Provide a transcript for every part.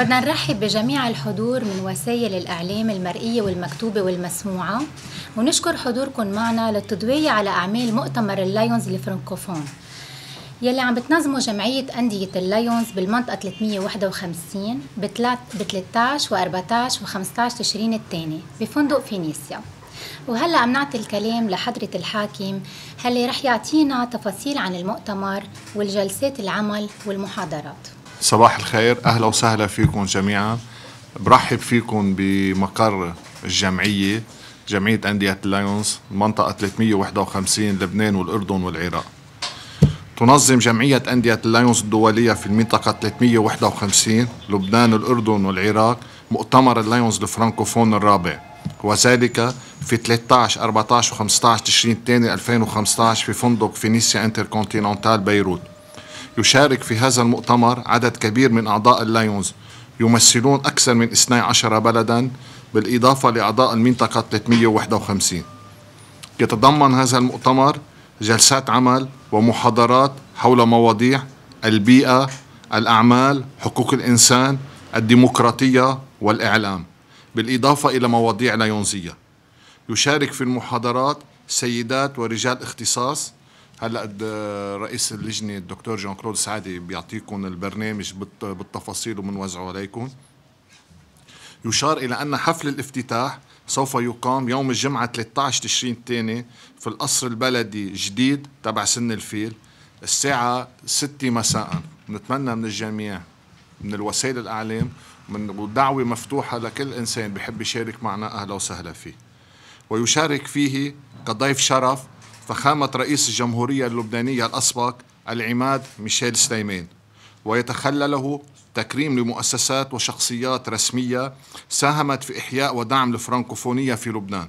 بدنا نرحب بجميع الحضور من وسائل الإعلام المرئية والمكتوبة والمسموعة ونشكر حضوركم معنا للتضوية على أعمال مؤتمر اللايونز الفرنكوفون يلي عم بتنظمه جمعية أندية اللايونز بالمنطقة 351 ب 13 و 14 و 15 تشرين الثاني بفندق فينيسيا وهلا منعطي الكلام لحضرة الحاكم هلي رح يعطينا تفاصيل عن المؤتمر والجلسات العمل والمحاضرات صباح الخير أهلا وسهلا فيكم جميعا برحب فيكم بمقر الجمعية جمعية أندية اللايونز المنطقة 351 لبنان والأردن والعراق تنظم جمعية أندية اللايونز الدولية في المنطقة 351 لبنان الأردن والعراق مؤتمر اللايونز الفرنكوفون الرابع وذلك في 13 14 و 15 تشرين الثاني 2015 في فندق فينيسيا انتركونتيننتال بيروت يشارك في هذا المؤتمر عدد كبير من أعضاء اللايونز يمثلون أكثر من 12 بلدا بالإضافة لأعضاء المنطقة 351 يتضمن هذا المؤتمر جلسات عمل ومحاضرات حول مواضيع البيئة الأعمال حقوق الإنسان الديمقراطية والإعلام بالإضافة إلى مواضيع لايونزية يشارك في المحاضرات سيدات ورجال اختصاص هلا رئيس اللجنه الدكتور جون كلود سعدي بيعطيكم البرنامج بالتفاصيل وبنوزعه عليكم يشار الى ان حفل الافتتاح سوف يقام يوم الجمعه 13 تشرين الثاني في القصر البلدي جديد تبع سن الفيل الساعه 6 مساء نتمنى من الجميع من الوسائل الاعلام من دعوة مفتوحه لكل انسان بحب يشارك معنا اهلا وسهلا فيه ويشارك فيه كضيف شرف فخامة رئيس الجمهورية اللبنانية الأسبق العماد ميشيل سليمان ويتخلله تكريم لمؤسسات وشخصيات رسمية ساهمت في إحياء ودعم الفرنكوفونية في لبنان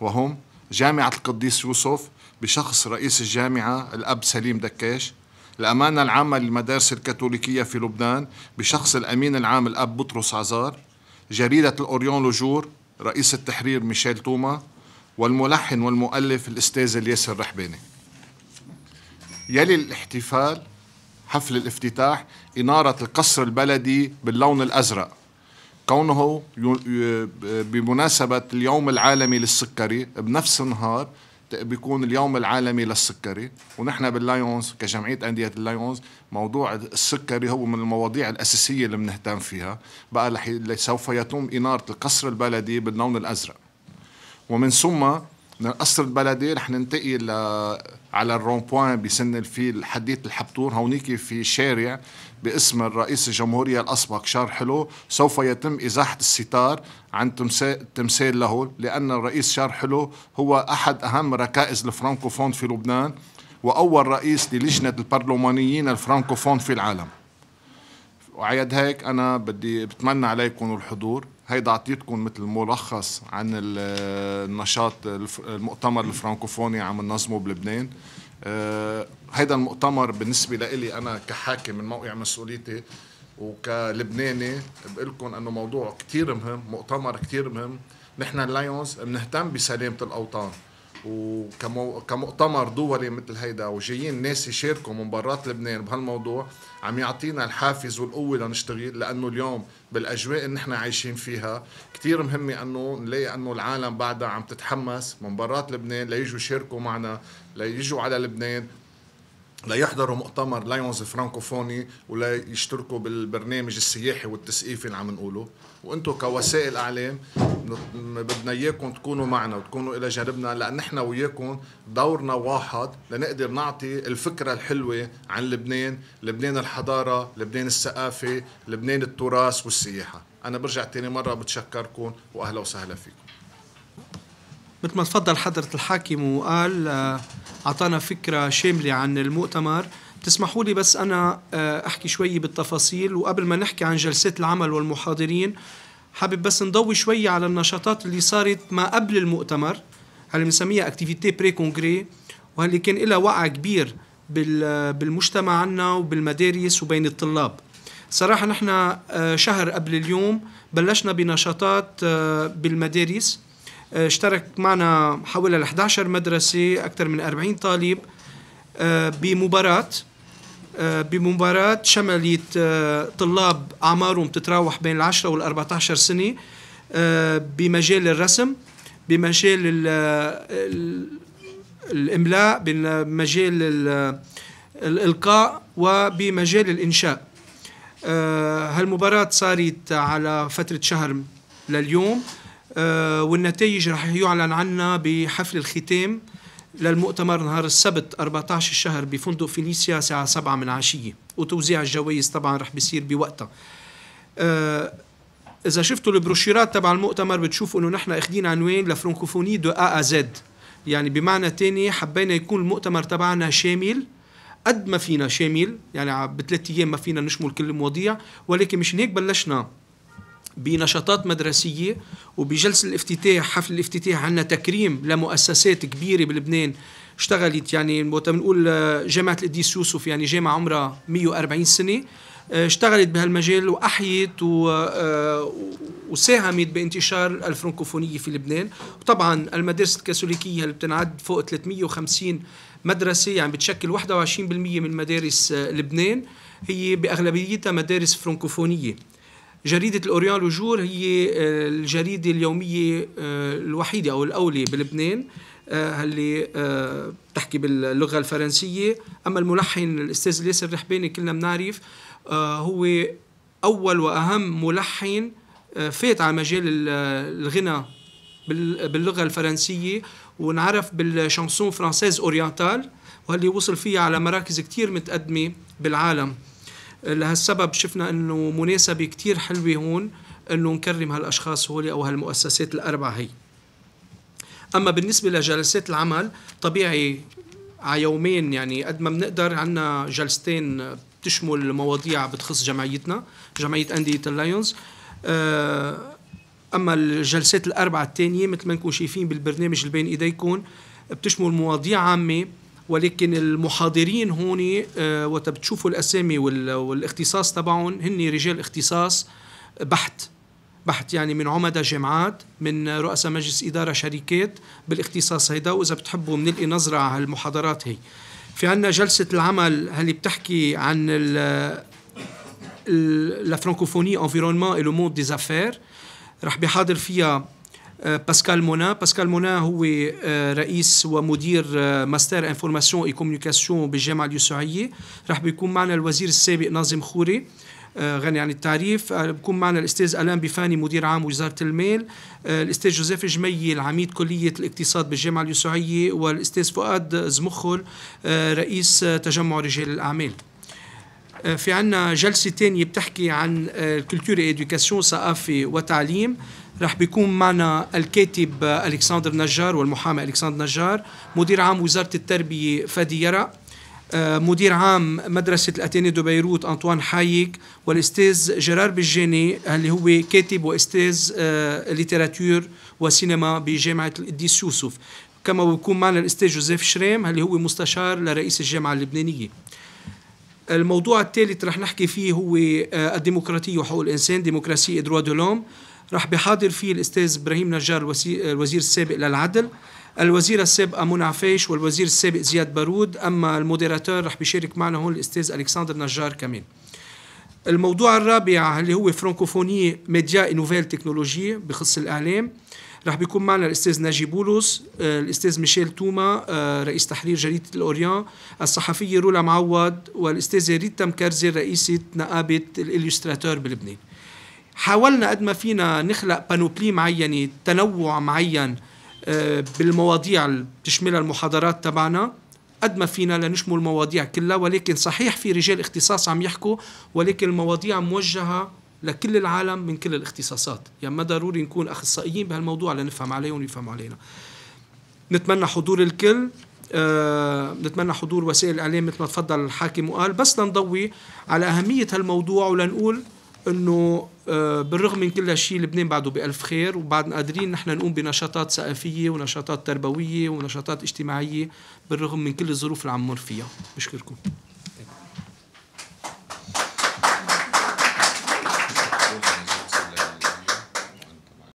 وهم جامعة القديس يوسف بشخص رئيس الجامعة الأب سليم دكاش الأمانة العامة للمدارس الكاثوليكية في لبنان بشخص الأمين العام الأب بطرس عزار جريدة الأوريون لجور رئيس التحرير ميشيل توما والملحن والمؤلف الأستاذ الياس الرحباني يلي الاحتفال حفل الافتتاح إنارة القصر البلدي باللون الأزرق كونه بمناسبة اليوم العالمي للسكري بنفس النهار بيكون اليوم العالمي للسكري ونحن باللايونز كجمعية أندية اللايونز موضوع السكري هو من المواضيع الأساسية اللي بنهتم فيها بقى سوف يتم إنارة القصر البلدي باللون الأزرق ومن ثم من قصر البلدي رح ننتقل ل... على الرون بوان بسن الفيل حديت الحبتور هونيك في شارع باسم الرئيس الجمهورية الأسبق شار حلو سوف يتم إزاحة الستار عن تمثال له لأن الرئيس شار حلو هو أحد أهم ركائز الفرانكوفون في لبنان وأول رئيس للجنة البرلمانيين الفرانكوفون في العالم وعيد هيك أنا بدي بتمنى عليكم الحضور هيدا عطيتكم مثل ملخص عن النشاط المؤتمر الفرنكوفوني عم ننظمه بلبنان آه، هيدا المؤتمر بالنسبة لإلي أنا كحاكم من موقع مسؤوليتي وكلبناني بقول لكم انه موضوع كتير مهم مؤتمر كتير مهم نحن اللايونز بنهتم بسلامه الاوطان وكمؤتمر دولي مثل هيدا وجايين ناس يشاركوا من برات لبنان بهالموضوع عم يعطينا الحافز والقوه لنشتغل لانه اليوم بالاجواء اللي نحن عايشين فيها كثير مهمه انه نلاقي انه العالم بعدها عم تتحمس من برات لبنان ليجوا يشاركوا معنا ليجوا على لبنان ليحضروا مؤتمر لايونز فرانكوفوني ولا يشتركوا بالبرنامج السياحي والتسقيفي اللي عم نقوله وانتم كوسائل اعلام بدنا اياكم تكونوا معنا وتكونوا الى جانبنا لان نحن وياكم دورنا واحد لنقدر نعطي الفكره الحلوه عن لبنان، لبنان الحضاره، لبنان الثقافه، لبنان التراث والسياحه، انا برجع تاني مره بتشكركم واهلا وسهلا فيكم مثل ما تفضل حضرة الحاكم وقال آه، أعطانا فكرة شاملة عن المؤتمر تسمحوا لي بس أنا آه، أحكي شوي بالتفاصيل وقبل ما نحكي عن جلسات العمل والمحاضرين حابب بس نضوي شوي على النشاطات اللي صارت ما قبل المؤتمر اللي بنسميها اكتيفيتي بري كونغري واللي كان لها وعي كبير آه، بالمجتمع عنا وبالمدارس وبين الطلاب صراحة نحن شهر قبل اليوم بلشنا بنشاطات بالمدارس آه، اشترك معنا حوالي 11 مدرسة أكثر من 40 طالب آه، بمباراة آه، بمباراة شملت طلاب أعمارهم تتراوح بين العشرة وال 14 سنة بمجال الرسم بمجال الإملاء بمجال الإلقاء وبمجال الإنشاء هالمباراة صارت على فترة شهر لليوم آه، والنتائج راح يعلن عنها بحفل الختام للمؤتمر نهار السبت 14 الشهر بفندق فينيسيا الساعة 7 من عشية وتوزيع الجوائز طبعا راح بيصير بوقتها آه، إذا شفتوا البروشيرات تبع المؤتمر بتشوفوا إنه نحن أخدين عنوان لفرنكوفوني دو أ زد يعني بمعنى تاني حبينا يكون المؤتمر تبعنا شامل قد ما فينا شامل يعني بثلاث أيام ما فينا نشمل كل المواضيع ولكن مش هيك بلشنا بنشاطات مدرسية وبجلسة الافتتاح حفل الافتتاح عندنا تكريم لمؤسسات كبيرة بلبنان اشتغلت يعني وقت بنقول آه، جامعة القديس يوسف يعني جامعة عمرها 140 سنة آه، اشتغلت بهالمجال وأحيت آه، وساهمت بانتشار الفرنكوفونية في لبنان وطبعا المدارس الكاثوليكية اللي بتنعد فوق 350 مدرسة يعني بتشكل 21% من مدارس لبنان هي بأغلبيتها مدارس فرنكوفونية جريدة الأوريان وجور هي آه، الجريدة اليومية آه، الوحيدة أو الأولى بلبنان آه، اللي بتحكي باللغة الفرنسية أما الملحن الأستاذ الياسر الرحباني كلنا بنعرف هو أول وأهم ملحن فات على مجال الغنى باللغة الفرنسية ونعرف بالشانسون فرانسيز أورينتال واللي وصل فيها على مراكز كتير متقدمة بالعالم لهالسبب شفنا انه مناسبه كثير حلوه هون انه نكرم هالاشخاص هول او هالمؤسسات الاربعه هي اما بالنسبه لجلسات العمل طبيعي على يومين يعني قد ما بنقدر عندنا جلستين بتشمل مواضيع بتخص جمعيتنا جمعيه انديه اللايونز آه، اما الجلسات الاربعه الثانيه مثل ما نكون شايفين بالبرنامج اللي بين ايديكم بتشمل مواضيع عامه ولكن المحاضرين هون آه، وقت بتشوفوا الاسامي والاختصاص تبعهم هن رجال اختصاص بحت بحت يعني من عمدة جامعات من رؤساء مجلس إدارة شركات بالاختصاص هيدا وإذا بتحبوا بنلقي نظرة على المحاضرات هي في عنا جلسة العمل اللي بتحكي عن لا فرانكوفوني انفيرونمون اي لو مود دي زافير رح بيحاضر فيها باسكال مونا باسكال مونا هو رئيس ومدير ماستر انفورماسيون اي كوميونيكاسيون بالجامعه اليسوعيه راح بيكون معنا الوزير السابق ناظم خوري غني عن التعريف بكون معنا الاستاذ الان بيفاني مدير عام وزاره المال الاستاذ جوزيف جميل عميد كليه الاقتصاد بالجامعه اليسوعيه والاستاذ فؤاد زمخل رئيس تجمع رجال الاعمال في عنا جلسة تانية بتحكي عن الكولتور ايدوكاسيون ثقافة وتعليم رح بيكون معنا الكاتب الكسندر نجار والمحامي الكسندر نجار مدير عام وزاره التربيه فادي يرق آه، مدير عام مدرسة الأتيني دو بيروت أنطوان حايك والأستاذ جيرار بالجاني اللي هو كاتب وأستاذ آه، ليتراتور وسينما بجامعة القديس يوسف كما بيكون معنا الأستاذ جوزيف شريم اللي هو مستشار لرئيس الجامعة اللبنانية الموضوع الثالث رح نحكي فيه هو آه، الديمقراطية وحقوق الإنسان ديمقراسية إدروا دولوم راح بحاضر فيه الأستاذ إبراهيم نجار الوزير السابق للعدل الوزيرة السابقة منى عفيش والوزير السابق زياد بارود أما الموديراتور رح بيشارك معنا هون الأستاذ ألكسندر نجار كمان الموضوع الرابع اللي هو فرانكوفونية ميديا نوفيل تكنولوجي بخص الإعلام رح بيكون معنا الأستاذ ناجي بولوس آه، الأستاذ ميشيل توما آه، رئيس تحرير جريدة الأوريان الصحفية رولا معوض والأستاذة ريتا مكرزي رئيسة نقابة الإليستراتور بلبنان حاولنا قد ما فينا نخلق بانوبلي معينة تنوع معين آه، بالمواضيع اللي بتشملها المحاضرات تبعنا قد ما فينا لنشمل المواضيع كلها ولكن صحيح في رجال اختصاص عم يحكوا ولكن المواضيع موجهة لكل العالم من كل الاختصاصات يعني ما ضروري نكون اخصائيين بهالموضوع لنفهم عليهم ويفهموا علينا نتمنى حضور الكل أه نتمنى حضور وسائل الاعلام مثل ما تفضل الحاكم وقال بس لنضوي على اهميه هالموضوع ولنقول انه آه، بالرغم من كل هالشيء لبنان بعده بألف خير وبعدنا قادرين نحن نقوم بنشاطات ثقافية ونشاطات تربوية ونشاطات اجتماعية بالرغم من كل الظروف اللي عم نمر فيها بشكركم